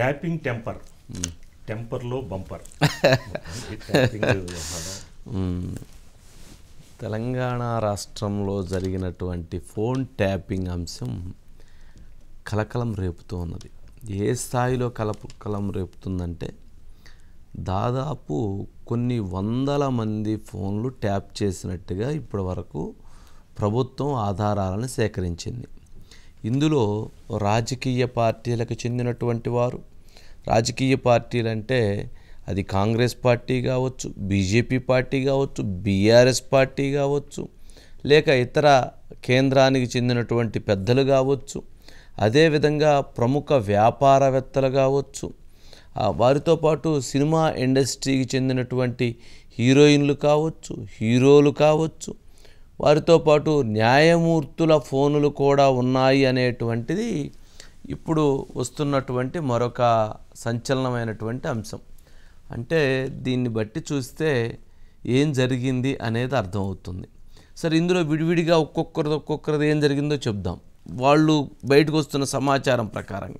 tapping temper టెంపర్లో bumper Telangana రాష్ట్రంలో జరిగినటువంటి ఫోన్ ట్యాపింగ్ అంశం కలకలం రేపుతూ ఉన్నది ఏ స్థాయిలో కలకలం రేపుతుందంటే దాదాపు కొన్ని వందల మంది ఫోన్లు ట్యాప్ చేసినట్టుగా ఇప్పటి వరకు ప్రభుత్వం ఆధారాలను సేకరించింది ఇందులో రాజకీయ పార్టీలకు చెందినటువంటి వారు రాజకీయ పార్టీలు అంటే అది కాంగ్రెస్ పార్టీ కావచ్చు బీజేపీ పార్టీ కావచ్చు బీఆర్ఎస్ పార్టీ కావచ్చు లేక ఇతర కేంద్రానికి చెందినటువంటి పెద్దలు కావచ్చు అదేవిధంగా ప్రముఖ వ్యాపారవేత్తలు కావచ్చు వారితో పాటు సినిమా ఇండస్ట్రీకి చెందినటువంటి హీరోయిన్లు కావచ్చు హీరోలు కావచ్చు వారితో పాటు న్యాయమూర్తుల ఫోనులు కూడా ఉన్నాయి అనేటువంటిది ఇప్పుడు వస్తున్నటువంటి మరొక సంచలనమైనటువంటి అంశం అంటే దీన్ని బట్టి చూస్తే ఏం జరిగింది అనేది అర్థమవుతుంది సరే ఇందులో విడివిడిగా ఒక్కొక్కరిది ఒక్కొక్కరిది ఏం జరిగిందో చెప్దాం వాళ్ళు బయటకు వస్తున్న సమాచారం ప్రకారం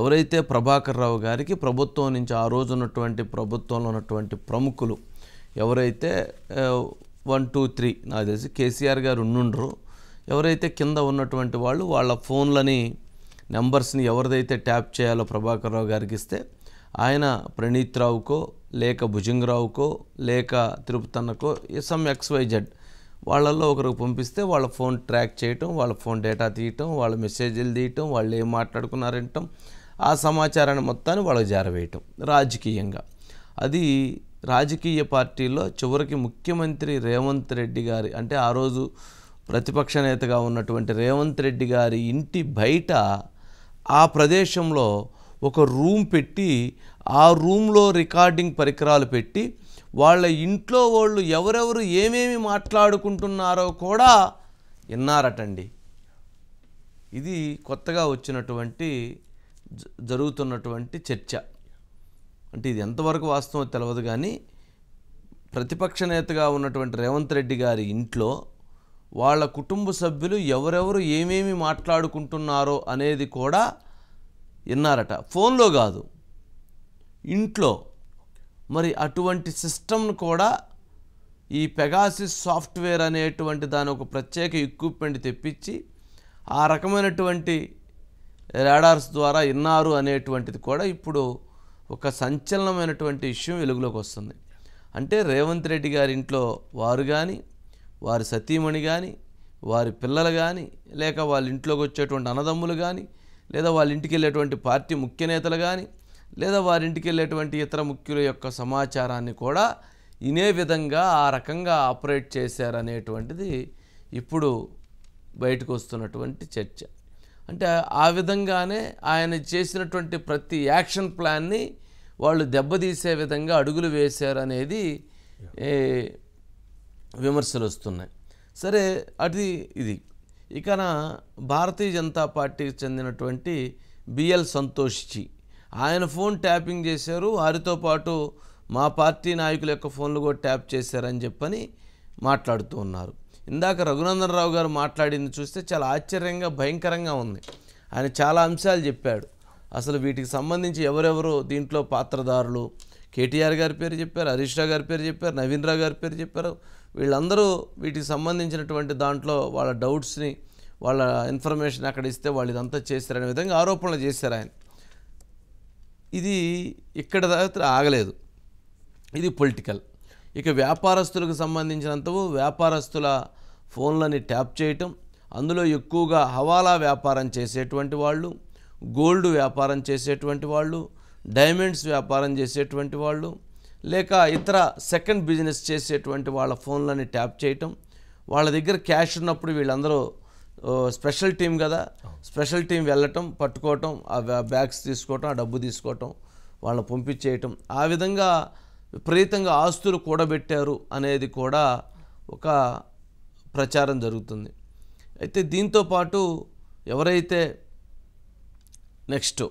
ఎవరైతే ప్రభాకర్ రావు గారికి ప్రభుత్వం నుంచి ఆ రోజు ఉన్నటువంటి ప్రభుత్వంలో ఉన్నటువంటి ప్రముఖులు ఎవరైతే వన్ టూ త్రీ నాకు తెలిసి కేసీఆర్ గారు ఉండుండ్రు ఎవరైతే కింద ఉన్నటువంటి వాళ్ళు వాళ్ళ ఫోన్లని నెంబర్స్ని ఎవరిదైతే ట్యాప్ చేయాలో ప్రభాకర్ రావు గారికి ఇస్తే ఆయన ప్రణీత్రావుకో లేక భుజంగరావుకో లేక తిరుపతన్నకో సమ్ జెడ్ వాళ్ళల్లో ఒకరికి పంపిస్తే వాళ్ళ ఫోన్ ట్రాక్ చేయటం వాళ్ళ ఫోన్ డేటా తీయటం వాళ్ళ మెసేజ్లు తీయటం వాళ్ళు ఏం మాట్లాడుకున్నారంటాం ఆ సమాచారాన్ని మొత్తాన్ని వాళ్ళకి జారవేయటం రాజకీయంగా అది రాజకీయ పార్టీలో చివరికి ముఖ్యమంత్రి రేవంత్ రెడ్డి గారి అంటే ఆ రోజు ప్రతిపక్ష నేతగా ఉన్నటువంటి రేవంత్ రెడ్డి గారి ఇంటి బయట ఆ ప్రదేశంలో ఒక రూమ్ పెట్టి ఆ రూమ్లో రికార్డింగ్ పరికరాలు పెట్టి వాళ్ళ ఇంట్లో వాళ్ళు ఎవరెవరు ఏమేమి మాట్లాడుకుంటున్నారో కూడా విన్నారటండి ఇది కొత్తగా వచ్చినటువంటి జరుగుతున్నటువంటి చర్చ అంటే ఇది ఎంతవరకు వాస్తవం తెలియదు కానీ ప్రతిపక్ష నేతగా ఉన్నటువంటి రేవంత్ రెడ్డి గారి ఇంట్లో వాళ్ళ కుటుంబ సభ్యులు ఎవరెవరు ఏమేమి మాట్లాడుకుంటున్నారో అనేది కూడా విన్నారట ఫోన్లో కాదు ఇంట్లో మరి అటువంటి సిస్టమ్ను కూడా ఈ పెగాసిస్ సాఫ్ట్వేర్ అనేటువంటి దాని ఒక ప్రత్యేక ఎక్విప్మెంట్ తెప్పించి ఆ రకమైనటువంటి రాడార్స్ ద్వారా విన్నారు అనేటువంటిది కూడా ఇప్పుడు ఒక సంచలనమైనటువంటి విషయం వెలుగులోకి వస్తుంది అంటే రేవంత్ రెడ్డి గారి ఇంట్లో వారు కానీ వారి సతీమణి కానీ వారి పిల్లలు కానీ లేక వాళ్ళ ఇంట్లోకి వచ్చేటువంటి అన్నదమ్ములు కానీ లేదా వాళ్ళ ఇంటికి వెళ్ళేటువంటి పార్టీ ముఖ్య నేతలు కానీ లేదా వారింటికి వెళ్ళేటువంటి ఇతర ముఖ్యుల యొక్క సమాచారాన్ని కూడా ఇనే విధంగా ఆ రకంగా ఆపరేట్ చేశారనేటువంటిది ఇప్పుడు బయటకు వస్తున్నటువంటి చర్చ అంటే ఆ విధంగానే ఆయన చేసినటువంటి ప్రతి యాక్షన్ ప్లాన్ని వాళ్ళు దెబ్బతీసే విధంగా అడుగులు వేశారు అనేది విమర్శలు వస్తున్నాయి సరే అది ఇది ఇకన భారతీయ జనతా పార్టీకి చెందినటువంటి బిఎల్ సంతోష్జీ ఆయన ఫోన్ ట్యాపింగ్ చేశారు వారితో పాటు మా పార్టీ నాయకుల యొక్క ఫోన్లు కూడా ట్యాప్ చేశారని చెప్పని మాట్లాడుతూ ఉన్నారు ఇందాక రఘునందనరావు గారు మాట్లాడింది చూస్తే చాలా ఆశ్చర్యంగా భయంకరంగా ఉంది ఆయన చాలా అంశాలు చెప్పాడు అసలు వీటికి సంబంధించి ఎవరెవరు దీంట్లో పాత్రదారులు కేటీఆర్ గారి పేరు చెప్పారు హరీష్ రావు గారి పేరు చెప్పారు నవీన్ రావు గారి పేరు చెప్పారు వీళ్ళందరూ వీటికి సంబంధించినటువంటి దాంట్లో వాళ్ళ డౌట్స్ని వాళ్ళ ఇన్ఫర్మేషన్ అక్కడ ఇస్తే వాళ్ళు ఇదంతా చేశారనే విధంగా ఆరోపణలు చేశారు ఆయన ఇది ఇక్కడ ఆగలేదు ఇది పొలిటికల్ ఇక వ్యాపారస్తులకు సంబంధించినంతవు వ్యాపారస్తుల ఫోన్లని ట్యాప్ చేయటం అందులో ఎక్కువగా హవాలా వ్యాపారం చేసేటువంటి వాళ్ళు గోల్డ్ వ్యాపారం చేసేటువంటి వాళ్ళు డైమండ్స్ వ్యాపారం చేసేటువంటి వాళ్ళు లేక ఇతర సెకండ్ బిజినెస్ చేసేటువంటి వాళ్ళ ఫోన్లని ట్యాప్ చేయటం వాళ్ళ దగ్గర క్యాష్ ఉన్నప్పుడు వీళ్ళందరూ స్పెషల్ టీం కదా స్పెషల్ టీం వెళ్ళటం పట్టుకోవటం ఆ బ్యాగ్స్ తీసుకోవటం ఆ డబ్బు తీసుకోవటం వాళ్ళని పంపించేయటం ఆ విధంగా విపరీతంగా ఆస్తులు కూడబెట్టారు అనేది కూడా ఒక ప్రచారం జరుగుతుంది అయితే దీంతోపాటు ఎవరైతే నెక్స్ట్